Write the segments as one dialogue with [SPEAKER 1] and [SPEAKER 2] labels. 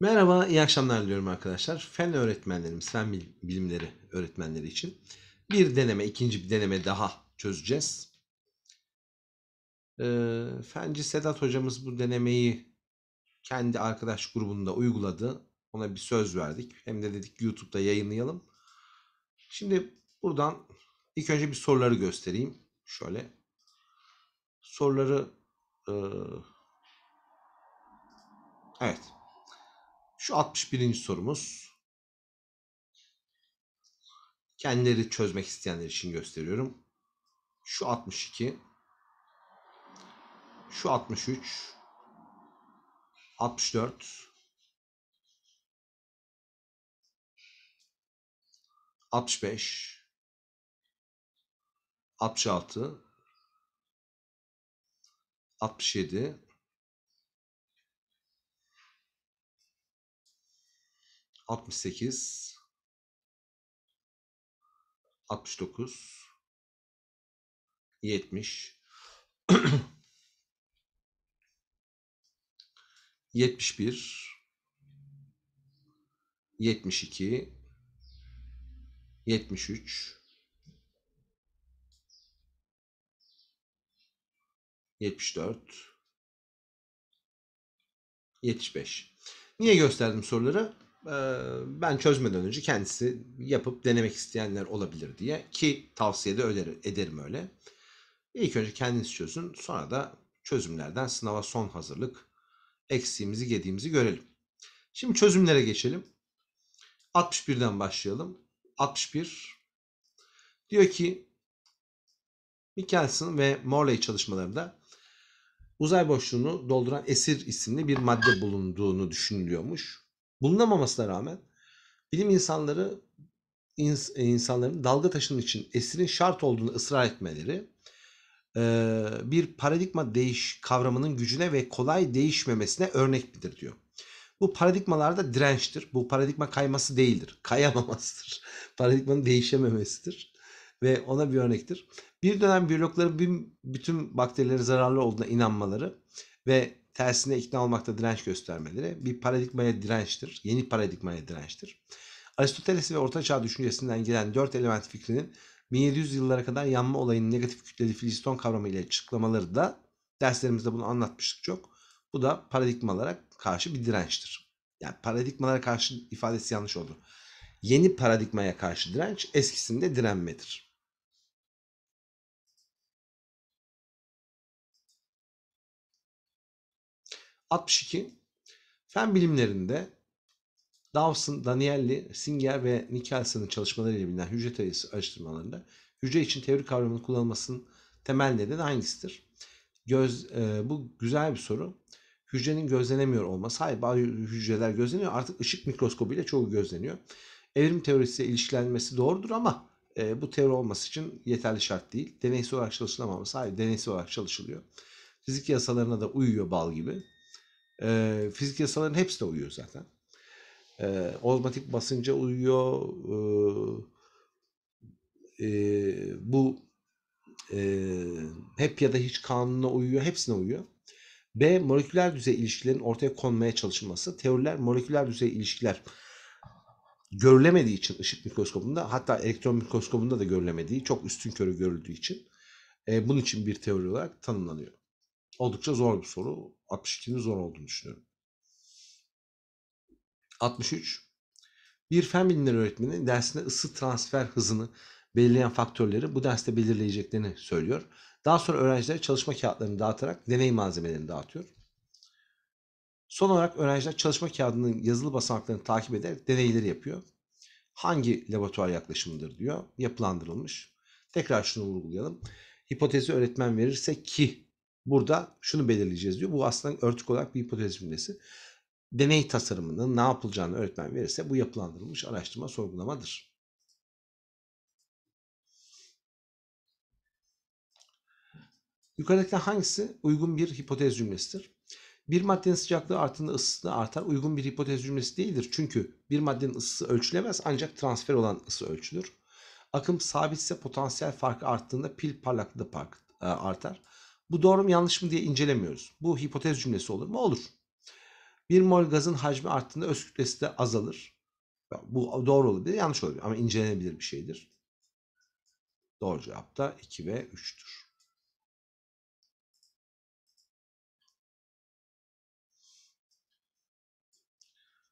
[SPEAKER 1] Merhaba, iyi akşamlar diliyorum arkadaşlar. Fen öğretmenlerimiz, fen bilimleri öğretmenleri için bir deneme, ikinci bir deneme daha çözeceğiz. Ee, Fenci Sedat hocamız bu denemeyi kendi arkadaş grubunda uyguladı. Ona bir söz verdik. Hem de dedik YouTube'da yayınlayalım. Şimdi buradan ilk önce bir soruları göstereyim. Şöyle soruları e, evet şu 61. sorumuz. Kendileri çözmek isteyenler için gösteriyorum.
[SPEAKER 2] Şu 62. Şu 63. 64. 65. 66. 67 68 69 70 71 72 73 74 75 Niye gösterdim soruları? Ee, ben çözmeden
[SPEAKER 1] önce kendisi yapıp denemek isteyenler olabilir diye ki tavsiyede öderim, ederim öyle. İlk önce kendiniz çözün sonra da çözümlerden sınava son hazırlık eksiğimizi gediğimizi görelim. Şimdi çözümlere geçelim. 61'den başlayalım. 61 diyor ki Michelson ve Morley çalışmalarında uzay boşluğunu dolduran esir isimli bir madde bulunduğunu düşünülüyormuş bulunamamasına rağmen bilim insanları ins e, insanların dalga taşının için esirin şart olduğunu ısrar etmeleri e, bir paradigma değiş kavramının gücüne ve kolay değişmemesine örnektir diyor. Bu paradigmalarda dirençtir. Bu paradigma kayması değildir. Kayamamasıdır. Paradigmanın değişememesidir. Ve ona bir örnektir. Bir dönem biyologların bütün bakterilere zararlı olduğuna inanmaları ve tersine ikna olmakta direnç göstermeleri bir paradigmaya dirençtir. Yeni paradigmaya dirençtir. Aristoteles ve Orta Çağ düşüncesinden gelen dört element fikrinin 1700 yıllara kadar yanma olayının negatif kütleli filiston kavramı ile açıklamaları da derslerimizde bunu anlatmıştık çok. Bu da paradigmalara karşı bir dirençtir. Yani paradigmalara karşı ifadesi yanlış oldu.
[SPEAKER 2] Yeni paradigmaya karşı direnç eskisinde direnmedir. 62. Fen bilimlerinde Dawson, Danielli, Singer
[SPEAKER 1] ve Nicholson'ın çalışmalarıyla bilinen hücre teorisi araştırmalarında hücre için teori kavramının kullanılmasının temel nedeni hangisidir? Göz, e, bu güzel bir soru. Hücrenin gözlenemiyor olması. Hayır bazı hücreler gözleniyor. Artık ışık mikroskobuyla çoğu gözleniyor. Evrim teorisiyle ilişkilenmesi doğrudur ama e, bu teori olması için yeterli şart değil. Deneysel olarak çalışılamaması. Hayır deneysel olarak çalışılıyor. Fizik yasalarına da uyuyor bal gibi. E, fizik yasaların hepsi de uyuyor zaten. E, ozmatik basınca uyuyor. E, e, bu e, hep ya da hiç kanuna uyuyor. Hepsine uyuyor. B. Moleküler düzey ilişkilerin ortaya konmaya çalışılması. Teoriler moleküler düzey ilişkiler görülemediği için ışık mikroskopunda hatta elektron mikroskopunda da görülemediği çok üstün körü görüldüğü için e, bunun için bir teori olarak tanımlanıyor. Oldukça zor bir soru. 62'nin zor olduğunu düşünüyorum.
[SPEAKER 2] 63.
[SPEAKER 1] Bir fen bilimleri öğretmeni dersinde ısı transfer hızını belirleyen faktörleri bu derste belirleyeceklerini söylüyor. Daha sonra öğrencilere çalışma kağıtlarını dağıtarak deney malzemelerini dağıtıyor. Son olarak öğrenciler çalışma kağıdının yazılı basamaklarını takip ederek deneyleri yapıyor. Hangi laboratuvar yaklaşımıdır diyor. Yapılandırılmış. Tekrar şunu vurgulayalım. Hipotezi öğretmen verirse ki Burada şunu belirleyeceğiz diyor. Bu aslında örtük olarak bir hipotez cümlesi. Deney tasarımının ne yapılacağını öğretmen verirse bu yapılandırılmış araştırma sorgulamadır. Yukarıdakiler hangisi uygun bir hipotez cümlesidir? Bir maddenin sıcaklığı arttığında ısısı artar uygun bir hipotez cümlesi değildir. Çünkü bir maddenin ısısı ölçülemez ancak transfer olan ısı ölçülür. Akım sabitse potansiyel farkı arttığında pil parlaklığı da e, artar. Bu doğru mu yanlış mı diye incelemiyoruz. Bu hipotez cümlesi olur mu? Olur. Bir mol gazın hacmi arttığında öz kütlesi de azalır. Bu doğru
[SPEAKER 2] olabilir, yanlış olabilir ama incelenebilir bir şeydir. Doğru cevap da 2 ve 3'tür.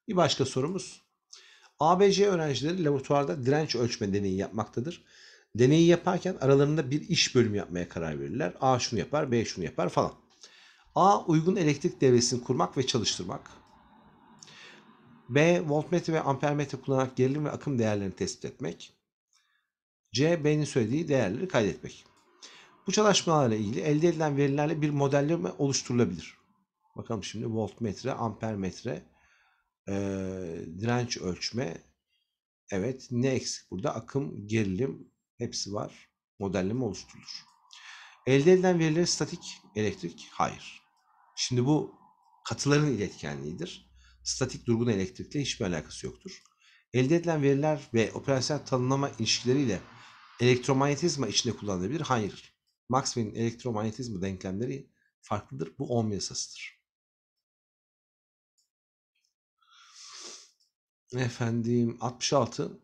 [SPEAKER 2] Bir başka sorumuz. ABC öğrencileri
[SPEAKER 1] laboratuvarda direnç ölçme deneyi yapmaktadır. Deneyi yaparken aralarında bir iş bölümü yapmaya karar verirler. A şunu yapar, B şunu yapar falan. A uygun elektrik devresini kurmak ve çalıştırmak. B voltmetre ve ampermetre kullanarak gerilim ve akım değerlerini tespit etmek. C B'nin söylediği değerleri kaydetmek. Bu çalışmalarla ilgili elde edilen verilerle bir modelleme oluşturulabilir. Bakalım şimdi voltmetre, ampermetre, e, direnç ölçme. Evet ne eksik burada? Akım, gerilim, Hepsi var. Modelleme oluşturulur. Elde edilen veriler statik, elektrik? Hayır. Şimdi bu katıların iletkenliğidir. Statik durgun elektrikle hiçbir alakası yoktur. Elde edilen veriler ve operasyonel tanımlama ilişkileriyle elektromanyetizma içinde kullanılabilir. Hayır. Maxwell'in elektromanyetizma denklemleri farklıdır. Bu ohm yasasıdır. Efendim 66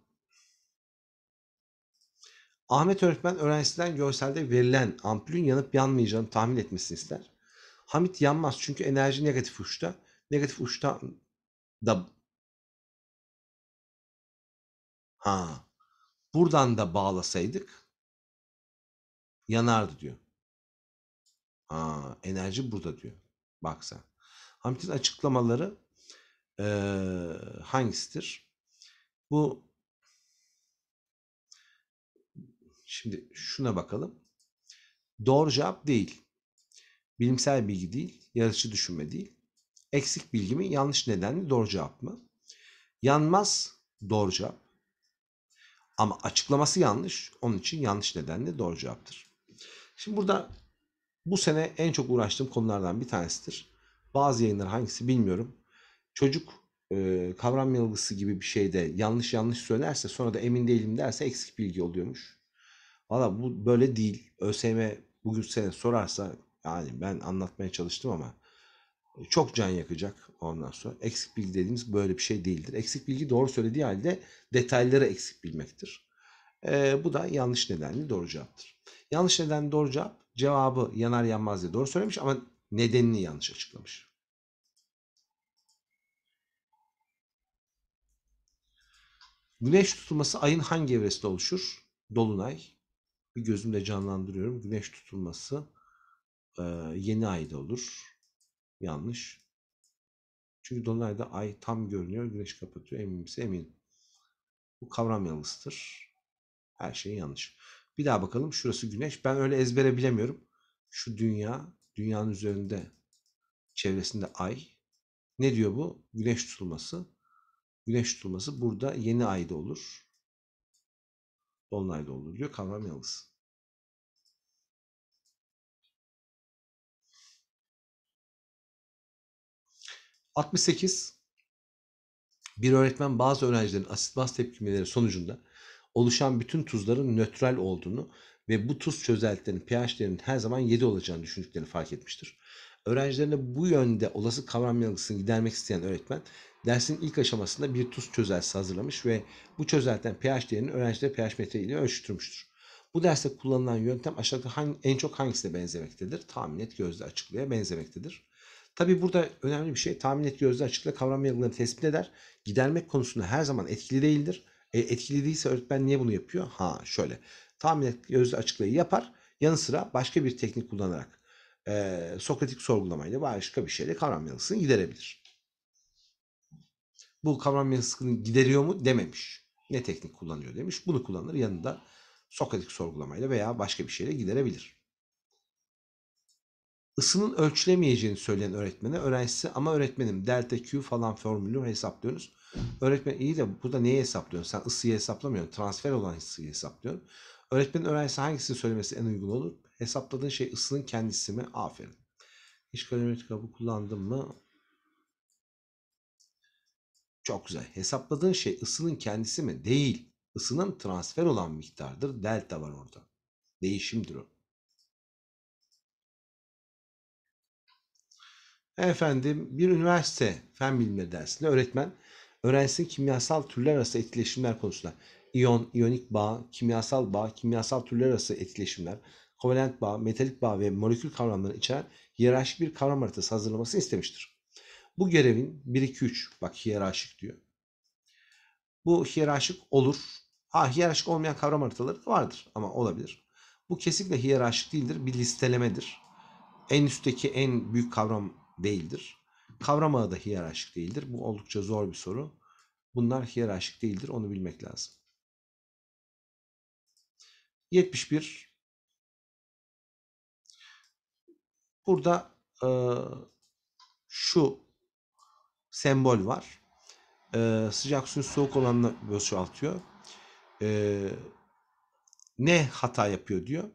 [SPEAKER 1] Ahmet öğretmen öğrencisinden görselde verilen ampulün yanıp yanmayacağını tahmin etmesini ister. Hamit yanmaz çünkü enerji negatif uçta.
[SPEAKER 2] Negatif uçta da ha buradan da bağlasaydık yanardı diyor. Ha enerji burada diyor. Baksa.
[SPEAKER 1] Hamit'in açıklamaları e, hangisidir? Bu Şimdi şuna bakalım. Doğru cevap değil. Bilimsel bilgi değil, yarışçı düşünme değil. Eksik bilgi mi? Yanlış nedenli doğru cevap mı? Yanmaz doğru cevap. Ama açıklaması yanlış. Onun için yanlış nedenli doğru cevaptır. Şimdi burada bu sene en çok uğraştığım konulardan bir tanesidir. Bazı yayınlar hangisi bilmiyorum. Çocuk e, kavram yanılgısı gibi bir şeyde yanlış yanlış söylerse sonra da emin değilim derse eksik bilgi oluyormuş. Valla bu böyle değil. ÖSYM e bugün sene sorarsa yani ben anlatmaya çalıştım ama e, çok can yakacak ondan sonra. Eksik bilgi dediğimiz böyle bir şey değildir. Eksik bilgi doğru söylediği halde detayları eksik bilmektir. Ee, bu da yanlış nedenli doğru cevaptır. Yanlış neden doğru cevap cevabı yanar yanmaz diye doğru söylemiş ama nedenini yanlış açıklamış. Güneş tutulması ayın hangi evresinde oluşur? Dolunay bir gözümde canlandırıyorum. Güneş tutulması e, yeni ayda olur. Yanlış. Çünkü dolunayda ay tam görünüyor. Güneş kapatıyor. Emin misin? Eminim. Bu kavram yanlıştır. Her şey yanlış. Bir daha bakalım. Şurası güneş. Ben öyle ezbere bilemiyorum. Şu dünya, dünyanın üzerinde çevresinde ay. Ne diyor bu? Güneş tutulması. Güneş tutulması burada yeni ayda olur.
[SPEAKER 2] Dolunay'da olur diyor kavram yalnız. Altmış Bir öğretmen bazı öğrencilerin asit baz tepkimeleri
[SPEAKER 1] sonucunda oluşan bütün tuzların nötral olduğunu ve bu tuz çözeltilerin pH'lerinin her zaman 7 olacağını düşündüklerini fark etmiştir. Öğrencilerine bu yönde olası kavram yanılgısını gidermek isteyen öğretmen Dersin ilk aşamasında bir tuz çözeltisi hazırlamış ve bu çözeltiden pH değerini öğrencilere pH metre ile ölçtürmüştür. Bu derste kullanılan yöntem aşağıda hangi, en çok hangisine benzemektedir? Tahmin et gözle açıklaya benzemektedir. Tabi burada önemli bir şey tahmin et gözle açıkla kavram yanılığını tespit eder. Gidermek konusunda her zaman etkili değildir. E, etkili değilse öğretmen niye bunu yapıyor? Ha şöyle tahmin et gözle açıklığı yapar. Yanı sıra başka bir teknik kullanarak e, sokratik sorgulamayla başka bir şeyle kavram yanılısını giderebilir bu kavram yaskını gideriyor mu dememiş. Ne teknik kullanıyor demiş. Bunu kullanır yanında Sokratik sorgulamayla veya başka bir şeyle giderebilir. Isının ölçülemeyeceğini söyleyen öğretmene öğrencisi ama öğretmenim delta Q falan formülü hesaplıyorsunuz. Öğretmen iyi de burada neyi hesaplıyorsun? Sen ısıyı hesaplamıyorsun. Transfer olan ısıyı hesaplıyorsun. Öğretmenin öğrencisi hangisini söylemesi en uygun olur? Hesapladığın şey ısının kendisi mi? Aferin. Hiç kalorimetrik kabı kullandım mı? Çok güzel. Hesapladığın şey ısının kendisi mi? Değil. Isının transfer olan miktardır. Delta var orada. Değişimdir o. Efendim bir üniversite fen bilimleri dersinde öğretmen öğrencisinin kimyasal türler arası etkileşimler konusunda iyon, iyonik bağ, kimyasal bağ, kimyasal türler arası etkileşimler, kovalent bağ, metalik bağ ve molekül kavramları içeren hiyerarşik bir kavram haritası hazırlaması istemiştir. Bu görevin 1, 2, 3 bak hiyerarşik diyor. Bu hiyerarşik olur. Ha hiyerarşik olmayan kavram haritaları da vardır ama olabilir. Bu kesinlikle hiyerarşik değildir. Bir listelemedir. En üstteki en büyük kavram değildir. Kavram ağı da hiyerarşik değildir. Bu oldukça zor bir soru. Bunlar hiyerarşik değildir. Onu bilmek lazım.
[SPEAKER 2] 71 Burada e, şu
[SPEAKER 1] sembol var. Ee, sıcak suyun soğuk olanla boşaltıyor. Ee, ne hata yapıyor diyor.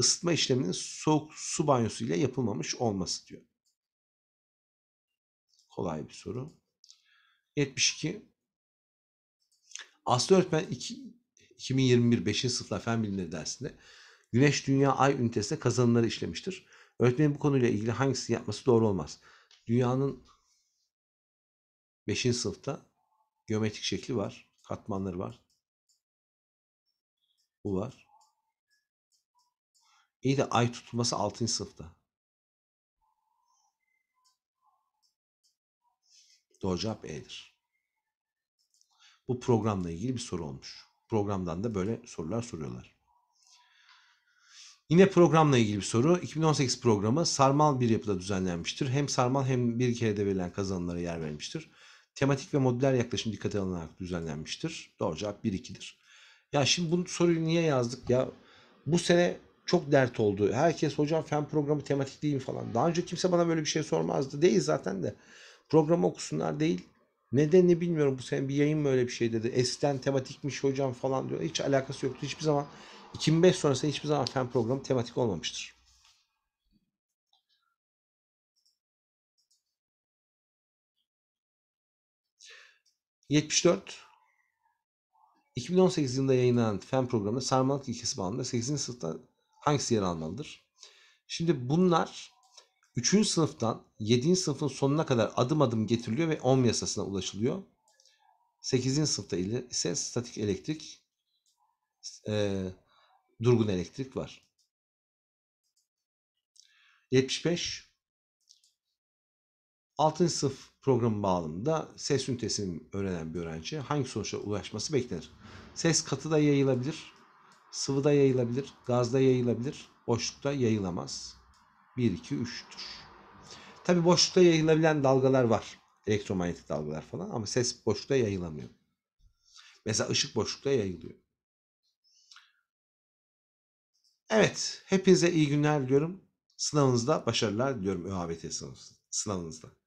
[SPEAKER 1] Isıtma işleminin soğuk su banyosu ile yapılmamış olması diyor. Kolay bir soru. 72. Aslı öğretmen 2021 5. sınıfla fen bilimleri dersinde Güneş Dünya Ay ünitesine kazanımları işlemiştir. Öğretmenin bu konuyla ilgili hangisini yapması doğru olmaz? Dünyanın
[SPEAKER 2] 5. sınıfta geometrik şekli var. Katmanları var. Bu var. İyi de ay tutulması 6. sınıfta.
[SPEAKER 1] Doğru cevap E'dir. Bu programla ilgili bir soru olmuş. Programdan da böyle sorular soruyorlar. Yine programla ilgili bir soru. 2018 programı sarmal bir yapıda düzenlenmiştir. Hem sarmal hem bir kere de verilen kazanımlara yer vermiştir tematik ve modüler yaklaşım dikkate alınarak düzenlenmiştir. Doğru cevap 1-2'dir. Ya şimdi bu soruyu niye yazdık ya? Bu sene çok dert oldu. Herkes hocam fen programı tematik değil mi falan. Daha önce kimse bana böyle bir şey sormazdı. Değil zaten de. Programı okusunlar değil. Neden ne bilmiyorum. Bu sene bir yayın mı öyle bir şey dedi. Esten tematikmiş hocam falan diyor. Hiç alakası yoktu. Hiçbir zaman 2005 sonrasında hiçbir zaman fen programı tematik olmamıştır.
[SPEAKER 2] 74
[SPEAKER 1] 2018 yılında yayınlanan fen programında sarmalık ilkesi bağlamında 8. sınıfta hangisi yer almalıdır? Şimdi bunlar 3. sınıftan 7. sınıfın sonuna kadar adım adım getiriliyor ve OM yasasına ulaşılıyor. 8. sınıfta ise statik
[SPEAKER 2] elektrik, e, durgun elektrik var. 75 6.
[SPEAKER 1] sınıf programı bağlamında ses ünitesini öğrenen bir öğrenci hangi sonuçlara ulaşması beklenir? Ses katıda yayılabilir, sıvıda yayılabilir, gazda yayılabilir, boşlukta yayılamaz. 1, 2, 3'tür. Tabi boşlukta yayılabilen dalgalar var. Elektromanyetik dalgalar falan ama ses boşlukta yayılamıyor. Mesela ışık boşlukta yayılıyor. Evet, hepinize iyi
[SPEAKER 2] günler diliyorum. Sınavınızda başarılar diliyorum ÖABT sınavınızda.